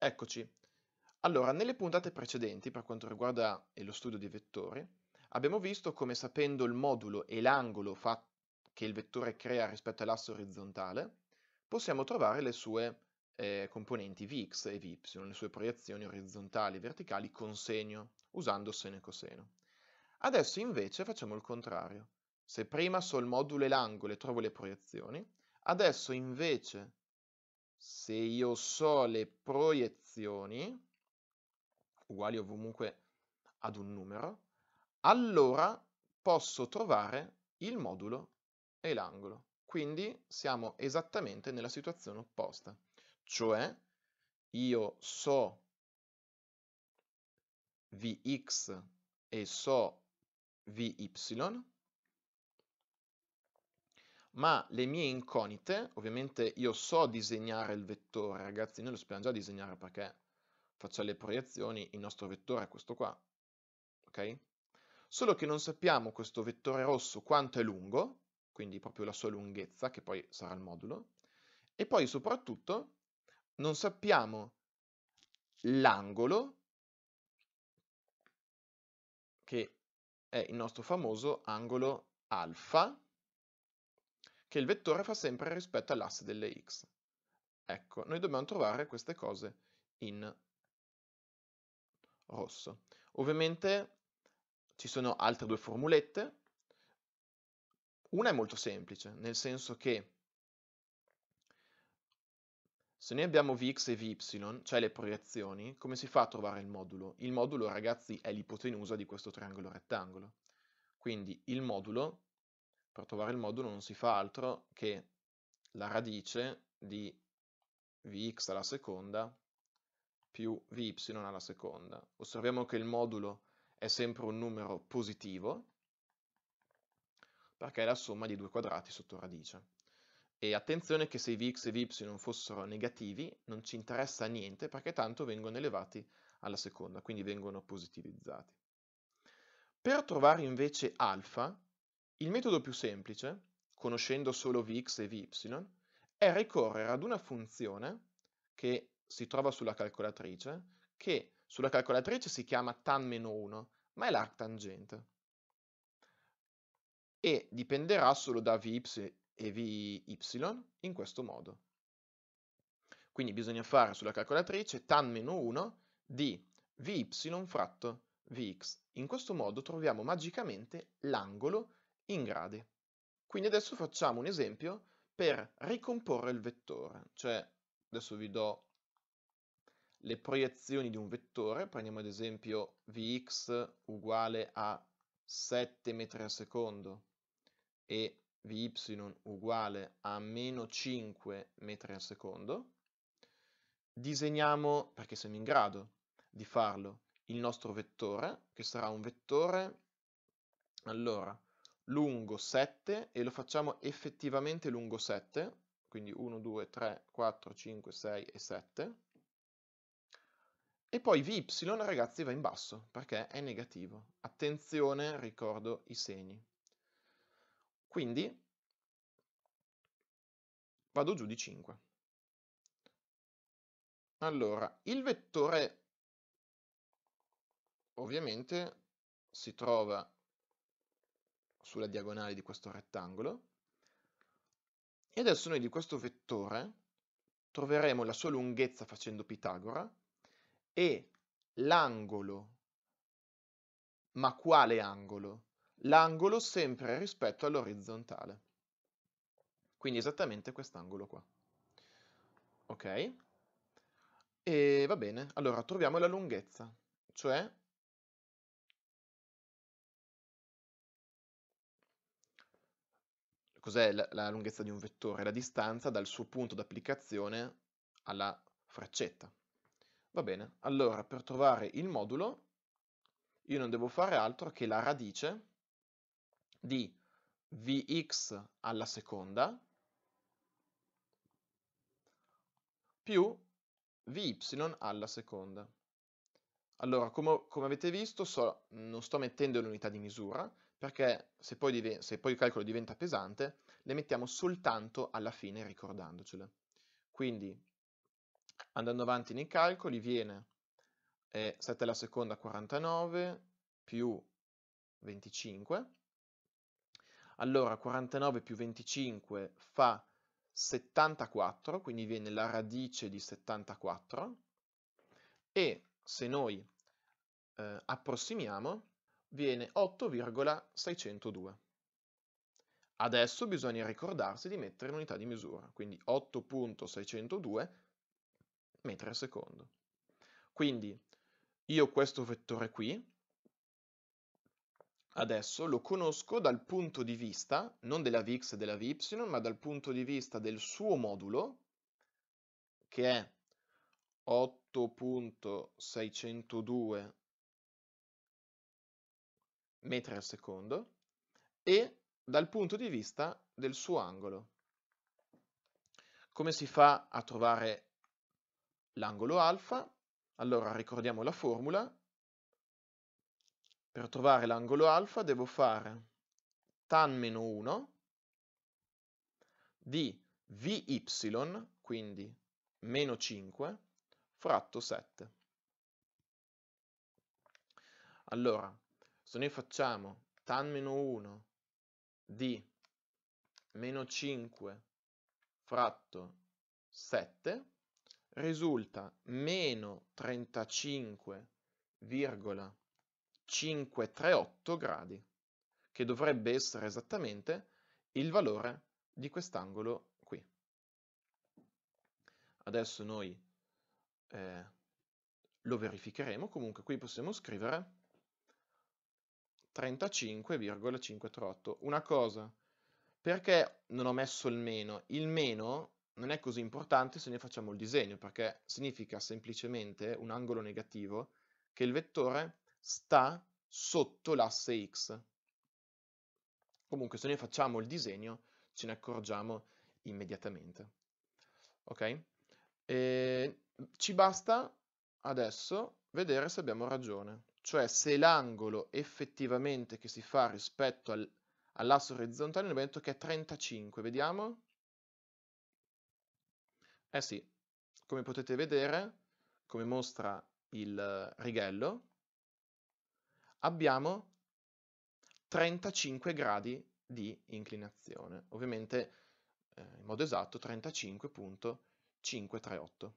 Eccoci. Allora, nelle puntate precedenti, per quanto riguarda eh, lo studio dei vettori, abbiamo visto come sapendo il modulo e l'angolo che il vettore crea rispetto all'asse orizzontale, possiamo trovare le sue eh, componenti Vx e Vy, le sue proiezioni orizzontali e verticali con segno, usando seno e coseno. Adesso invece facciamo il contrario. Se prima so il modulo e l'angolo e trovo le proiezioni, adesso invece se io so le proiezioni uguali ovunque ad un numero, allora posso trovare il modulo e l'angolo. Quindi siamo esattamente nella situazione opposta, cioè io so Vx e so Vy, ma le mie incognite, ovviamente io so disegnare il vettore, ragazzi, noi lo sappiamo già disegnare perché faccio le proiezioni, il nostro vettore è questo qua, ok? Solo che non sappiamo questo vettore rosso quanto è lungo, quindi proprio la sua lunghezza, che poi sarà il modulo, e poi soprattutto non sappiamo l'angolo che è il nostro famoso angolo alfa che il vettore fa sempre rispetto all'asse delle x. Ecco, noi dobbiamo trovare queste cose in rosso. Ovviamente ci sono altre due formulette. Una è molto semplice, nel senso che se noi abbiamo vx e vy, cioè le proiezioni, come si fa a trovare il modulo? Il modulo, ragazzi, è l'ipotenusa di questo triangolo rettangolo. Quindi il modulo per trovare il modulo non si fa altro che la radice di vx alla seconda più vy alla seconda. Osserviamo che il modulo è sempre un numero positivo perché è la somma di due quadrati sotto radice. E attenzione che se i vx e vy fossero negativi non ci interessa niente perché tanto vengono elevati alla seconda, quindi vengono positivizzati. Per trovare invece alfa il metodo più semplice, conoscendo solo vx e vy, è ricorrere ad una funzione che si trova sulla calcolatrice, che sulla calcolatrice si chiama tan-1, ma è l'arctangente. E dipenderà solo da vy e vy in questo modo. Quindi bisogna fare sulla calcolatrice tan-1 di vy fratto vx. In questo modo troviamo magicamente l'angolo in gradi. Quindi adesso facciamo un esempio per ricomporre il vettore, cioè adesso vi do le proiezioni di un vettore, prendiamo ad esempio Vx uguale a 7 metri al secondo e Vy uguale a meno 5 metri al secondo, disegniamo, perché siamo in grado di farlo, il nostro vettore, che sarà un vettore, allora, lungo 7 e lo facciamo effettivamente lungo 7, quindi 1, 2, 3, 4, 5, 6 e 7. E poi Vy ragazzi va in basso perché è negativo. Attenzione, ricordo i segni. Quindi vado giù di 5. Allora, il vettore ovviamente si trova sulla diagonale di questo rettangolo e adesso noi di questo vettore troveremo la sua lunghezza facendo Pitagora e l'angolo, ma quale angolo? L'angolo sempre rispetto all'orizzontale, quindi esattamente quest'angolo qua. Ok? E va bene, allora troviamo la lunghezza, cioè Cos'è la, la lunghezza di un vettore? La distanza dal suo punto d'applicazione alla freccetta. Va bene, allora per trovare il modulo io non devo fare altro che la radice di vx alla seconda più vy alla seconda. Allora, come, come avete visto, so, non sto mettendo l'unità di misura, perché se poi, diven- se poi il calcolo diventa pesante, le mettiamo soltanto alla fine ricordandocele. Quindi, andando avanti nei calcoli, viene eh, 7 alla seconda 49 più 25. Allora 49 più 25 fa 74, quindi viene la radice di 74 e se noi eh, approssimiamo, viene 8,602. Adesso bisogna ricordarsi di mettere l'unità di misura, quindi 8.602 metri al secondo. Quindi io questo vettore qui, adesso lo conosco dal punto di vista, non della Vx e della Vy, ma dal punto di vista del suo modulo, che è 8.602 metri al secondo e dal punto di vista del suo angolo. Come si fa a trovare l'angolo alfa? Allora ricordiamo la formula. Per trovare l'angolo alfa devo fare tan meno 1 di vy, quindi meno 5, fratto 7. Allora, se noi facciamo tan meno 1 di meno 5 fratto 7, risulta meno 35,538 gradi, che dovrebbe essere esattamente il valore di quest'angolo qui. Adesso noi eh, lo verificheremo, comunque qui possiamo scrivere 35,538. Una cosa, perché non ho messo il meno? Il meno non è così importante se ne facciamo il disegno, perché significa semplicemente un angolo negativo che il vettore sta sotto l'asse x. Comunque se ne facciamo il disegno ce ne accorgiamo immediatamente. Ok? E ci basta adesso vedere se abbiamo ragione, cioè se l'angolo effettivamente che si fa rispetto al, all'asse orizzontale è un che è 35, vediamo? Eh sì, come potete vedere, come mostra il eh, righello, abbiamo 35 gradi di inclinazione, ovviamente eh, in modo esatto 35.538.